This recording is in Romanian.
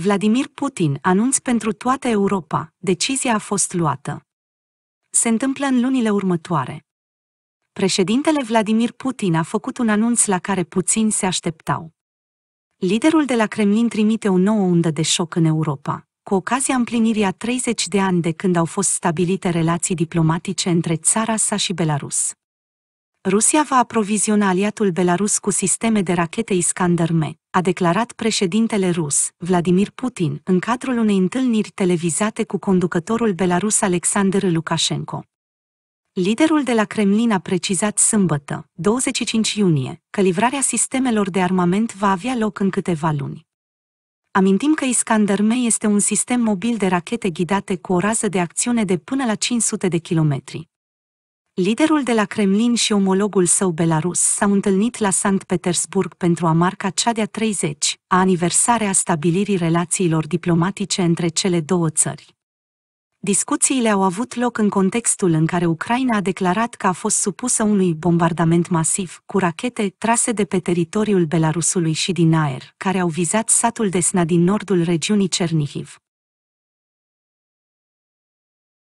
Vladimir Putin anunț pentru toată Europa, decizia a fost luată. Se întâmplă în lunile următoare. Președintele Vladimir Putin a făcut un anunț la care puțini se așteptau. Liderul de la Kremlin trimite o nouă undă de șoc în Europa, cu ocazia împlinirii a 30 de ani de când au fost stabilite relații diplomatice între țara sa și Belarus. Rusia va aproviziona aliatul Belarus cu sisteme de rachete Iskander-M, a declarat președintele rus, Vladimir Putin, în cadrul unei întâlniri televizate cu conducătorul belarus Alexander Lukashenko. Liderul de la Kremlin a precizat sâmbătă, 25 iunie, că livrarea sistemelor de armament va avea loc în câteva luni. Amintim că Iskander-M este un sistem mobil de rachete ghidate cu o rază de acțiune de până la 500 de kilometri, Liderul de la Kremlin și omologul său Belarus s-au întâlnit la Sankt Petersburg pentru a marca cea de-a 30 a aniversare a stabilirii relațiilor diplomatice între cele două țări. Discuțiile au avut loc în contextul în care Ucraina a declarat că a fost supusă unui bombardament masiv cu rachete trase de pe teritoriul Belarusului și din aer, care au vizat satul Desna din nordul regiunii Cernihiv.